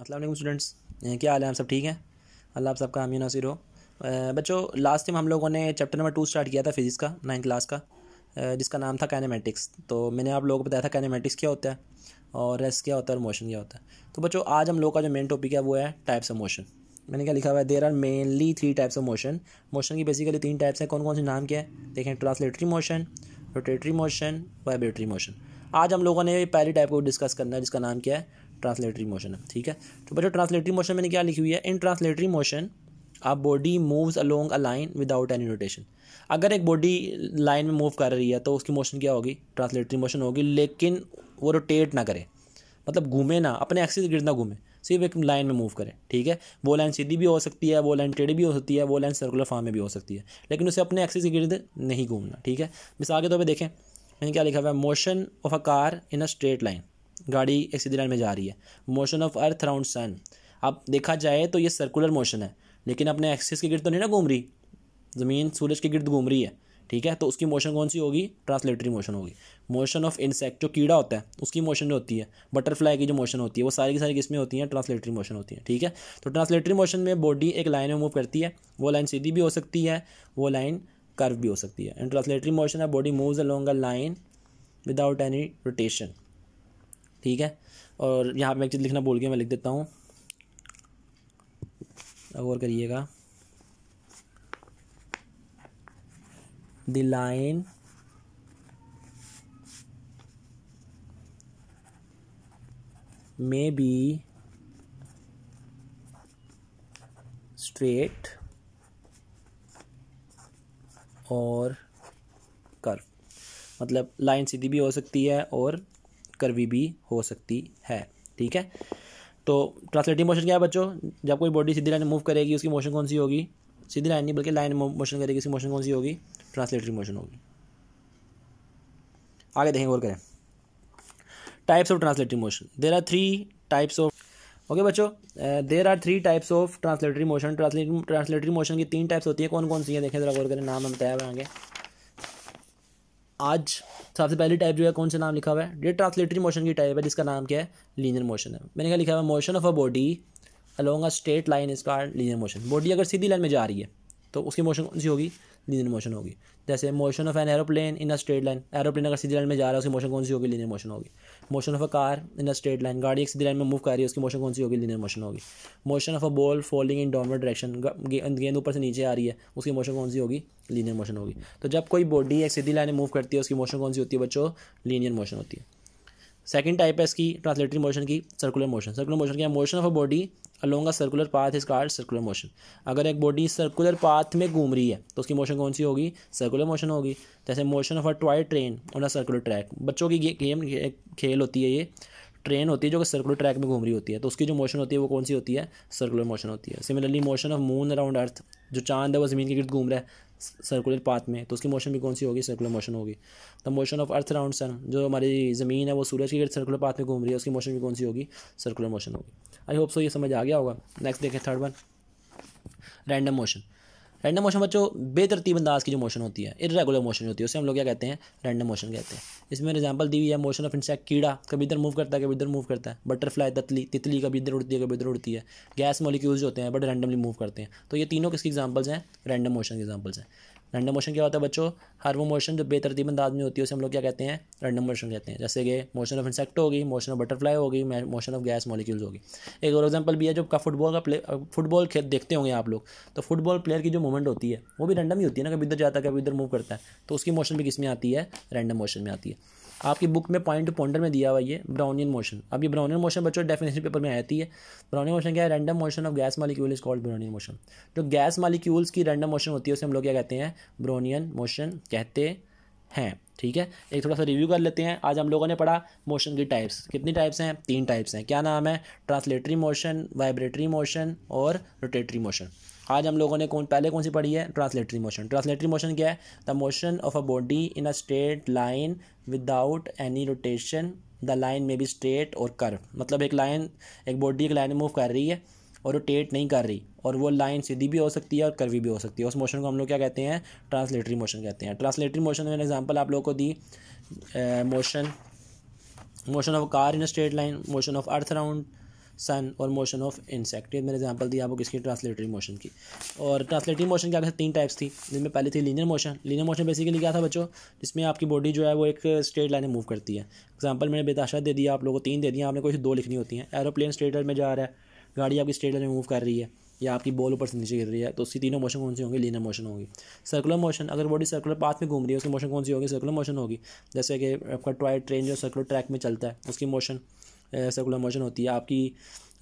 Aslam students क्या हाल है आप सब ठीक हैं अल्लाह आप सबका अमीन नासिर हो बच्चों लास्ट टाइम हम लोगों ने चैप्टर नंबर टू स्टार्ट किया था फिज़िक्स का नाइन क्लास का जिसका नाम था काइनेमेटिक्स तो मैंने आप लोगों को बताया था काइनेमेटिक्स क्या होता है और रेस्ट क्या होता है और मोशन क्या होता है तो बच्चों आज हम लोग का जो मेन टॉपिक है वो है टाइप्स ऑफ मोशन मैंने क्या लिखा हुआ है there are mainly three types of motion motion की बेसिकली तीन टाइप्स हैं कौन कौन से नाम क्या है देखें translatory motion rotatory motion vibratory motion आज हम लोगों ने पहली टाइप को डिस्कस करना है जिसका नाम क्या है ट्रांसलेटरी मोशन है ठीक है तो बच्चों ट्रांसलेटरी मोशन मैंने क्या लिखी हुई है इन ट्रांसलेटरी मोशन आप body moves along a line without any rotation अगर एक बॉडी लाइन में मूव कर रही है तो उसकी मोशन क्या होगी ट्रांसलेटरी मोशन होगी लेकिन वो रोटेट ना करे मतलब घूमे ना अपने एक्सिस गिर ना घूमे सिर्फ एक लाइन में मूव करें ठीक है वो लाइन सीधी भी हो सकती है वो लाइन टेढ़ी भी हो सकती है वो लाइन सर्कुलर फॉर्म में भी हो सकती है लेकिन उसे अपने एक्सिस के गिर्द नहीं घूमना ठीक है मिसाल के तौर पर देखें मैंने क्या लिखा हुआ है motion of a car in a straight line गाड़ी एक सीधी लाइन में जा रही है motion of earth around sun अब देखा जाए तो ये सर्कुलर मोशन है लेकिन अपने एक्सिस के गिर्द तो नहीं ना घूम रही ज़मीन सूरज के गिर्द घूम रही है ठीक है तो उसकी मोशन कौन सी होगी ट्रांसलेटरी मोशन होगी मोशन ऑफ इंसेक्ट जो कीड़ा होता है उसकी मोशन जो होती है बटरफ्लाई की जो मोशन होती है वो सारी की सारी किस्में होती हैं ट्रांसलेटरी मोशन होती है ठीक है तो ट्रांसलेटरी मोशन में बॉडी एक लाइन में मूव करती है वो लाइन सीधी भी हो सकती है वो लाइन कर्व भी हो सकती है एंड ट्रांसलेटरी मोशन है body moves along a line without any rotation ठीक है और यहाँ पे मैं एक चीज़ लिखना बोल गया मैं लिख देता हूँ गौर करिएगा the line may be straight और कर्व मतलब लाइन सीधी भी हो सकती है और करवी भी हो सकती है ठीक है तो ट्रांसलेटिव मोशन क्या है बच्चों जब कोई बॉडी सीधी लाइन मूव करेगी उसकी मोशन कौन सी होगी सीधी लाइन नहीं बल्कि लाइन मोशन करेगी उसकी मोशन कौन सी होगी ट्रांसलेटरी मोशन होगी आगे देखें और करें types of translatory motion there are three types of okay बच्चों there are three types of translatory motion translatory motion की तीन टाइप्स होती है कौन कौन सी है देखें जरा गौर करें नाम हम तय आगे आज सबसे पहली टाइप जो है कौन सा नाम लिखा हुआ है डेट ट्रांसलेटरी मोशन की टाइप है जिसका नाम क्या है लीनियर मोशन है मैंने क्या लिखा हुआ है motion of a body along a straight line इसका लीनियर मोशन बॉडी अगर सीधी लाइन में जा रही है तो उसकी मोशन कौन सी होगी लीनियर मोशन होगी जैसे motion of an aeroplane in a straight line aeroplane अगर सीधी लाइन में जा रहा है उसकी मोशन कौन सी होगी लीनियर मोशन होगी motion of a car in a straight line गाड़ी एक सीधी लाइन में मूव कर रही है उसकी मोशन कौन सी होगी लीनियर मोशन होगी motion of a ball falling in downward direction गेंद ऊपर से नीचे आ रही है उसकी मोशन कौन सी होगी लीनियर मोशन होगी तो जब कोई बॉडी एक सीधी लाइन में मूव करती है उसकी मोशन कौन सी होती है बच्चों लीनियर मोशन होती है सेकेंड टाइप है इसकी ट्रांसलेटरी मोशन की सर्कुलर मोशन सर्कुलर मोशन क्या motion of a body along circular path is called circular motion अगर एक बॉडी सर्कुलर पाथ में घूम रही है तो उसकी मोशन कौन सी होगी सर्कुलर मोशन होगी जैसे motion of a toy train और अ सर्कुलर ट्रैक बच्चों की गेम एक खेल होती है ये ट्रेन होती है जो कि सर्कुलर ट्रैक में घूम रही होती है तो उसकी जो मोशन होती है वो कौन सी होती है सर्कुलर मोशन होती है similarly motion of moon around earth जो चांद है वो ज़मीन के गिर्द घूम रहा है सर्कुलर पाथ में तो उसकी मोशन भी कौन सी होगी सर्कुलर मोशन होगी the motion of earth round sun जो हमारी ज़मीन है वो सूरज की सर्कुलर पाथ में घूम रही है उसकी मोशन भी कौन सी होगी सर्कुलर मोशन होगी आई होप सो ये समझ आ गया होगा नेक्स्ट देखें third one random motion random motion बच्चों बेतरतीब अंदाज की जो मोशन होती है इरेगुलर मोशन होती है उसे हम लोग क्या कहते हैं रैंडम मोशन कहते हैं इसमें एग्जाम्पल दी हुई है मोशन ऑफ इंसेक्ट कीड़ा कभी इधर मूव करता है कभी इधर मूव करता है बटरफ्लाई ततली तितली कभी इधर उड़ती है कभी इधर उड़ती है गैस मोलिक्यूल्स जो होते हैं बट रैंडमली मूव करते हैं तो ये तीनों किसकी एग्जाम्पल्स हैं रैंडम मोशन के एग्जाम्पल्स हैं रैंडम मोशन क्या होता है बच्चों हर वो मोशन जो बेतरतीब अंदाज में होती है उसे हम लोग क्या कहते हैं रैंडम मोशन कहते हैं जैसे कि मोशन ऑफ इंसेक्ट होगी मोशन ऑफ बटरफ्लाई होगी मोशन ऑफ गैस मॉलिक्यूल्स होगी एक और एग्जांपल भी है जो का फुटबॉल का प्ले फुटबॉल खेल देखते होंगे आप लोग तो फुटबॉल प्लेयर की जो मूवमेंट होती है वो भी रैंडम ही होती है ना कभी इधर जाता है कभी इधर मूव करता है तो उसकी मोशन भी किस में आती है रैंडम मोशन में आती है आपकी बुक में पॉइंट टू पॉइंटर में दिया हुआ ये ब्राउनियन मोशन अब ये ब्राउनियन मोशन बच्चों डेफिनेशन पेपर में आती है ब्राउनियन मोशन क्या है random motion of gas molecule is called Brownian motion जो गैस मालिक्यूल्स की रैंडम मोशन होती है उसे हम लोग क्या कहते हैं ब्राउनियन मोशन कहते हैं ठीक है एक थोड़ा सा रिव्यू कर लेते हैं आज हम लोगों ने पढ़ा मोशन की टाइप्स कितनी टाइप्स हैं तीन टाइप्स हैं क्या नाम है ट्रांसलेटरी मोशन वाइब्रेटरी मोशन और रोटेटरी मोशन आज हम लोगों ने कौन पहले कौन सी पढ़ी है ट्रांसलेटरी मोशन ट्रांसलेटरी मोशन क्या है the motion of a body in a straight line without any rotation the line में बी स्ट्रेट और कर्व मतलब एक लाइन एक बॉडी एक लाइन मूव कर रही है और रोटेट नहीं कर रही और वो लाइन सीधी भी हो सकती है और कर्वी भी हो सकती है उस मोशन को हम लोग क्या कहते हैं ट्रांसलेटरी मोशन कहते हैं ट्रांसलेटरी मोशन में एग्जांपल आप लोगों को दी motion motion of car in straight line motion of earth round sun और मोशन ऑफ इंसेक्ट मैंने एग्जाम्पल दिया आपको किसकी ट्रांसलेटरी मोशन की और ट्रांसलेटरी मोशन की आगे तीन टाइप्स थी जिनमें पहले थी linear motion linear motion basically क्या था बच्चों जिसमें आपकी बॉडी जो है वो एक स्ट्रेट लाइन में मूव करती है एग्जाम्पल मैंने बेताशा दे दिया आप लोगों को तीन दे दिया आपने कोई दो लिखनी होती है एरोप्लेन स्ट्रेट लाइन में जा रहा है गाड़ी आपकी स्ट्रेट लाइन में मूव कर रही है या आपकी बॉल ऊपर से नीचे गिर रही है तो उसकी तीनों मोशन कौन सी होंगी लीनर मोशन होगी सर्कुलर मोशन अगर बॉडी सर्कुलर पाथ में घूम रही है उसकी मोशन कौन सी होगी सर्कुलर मोशन होगी जैसे कि आपका टॉय ट्रेन जो सर्कुलर ट्रैक में चलता है उसकी मोशन सर्कुलर मोशन होती है आपकी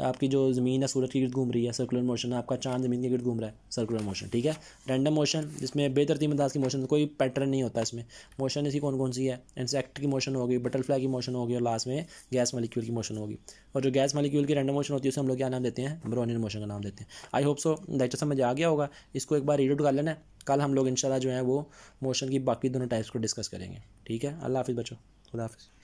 आपकी जो ज़मीन है सूरज के गिर्द घूम रही है सर्कुलर मोशन आपका चांद ज़मीन के गिर्द घूम रहा है सर्कुलर मोशन ठीक है रैंडम मोशन जिसमें बेतरतीब अंदाज की मोशन कोई पैटर्न नहीं होता इसमें मोशन इसकी कौन कौन सी है इंसेक्ट की मोशन होगी बटरफ्लाई की मोशन होगी और लास्ट में गैस मालिक्यूल की मोशन होगी और जो गैस मालिक्यूल की रैंडम मोशन होती है उसे हम लोग क्या नाम देते हैं ब्रोनियन मोशन का नाम देते हैं आई होप सो दैट समझ आ गया होगा इसको एक बार रीड कर लेना कल हम लोग इंशाल्लाह जो है वो मोशन की बाकी दोनों टाइप्स को डिस्कस करेंगे ठीक है अल्लाह हाफिज़ बच्चों खुदा हाफिज़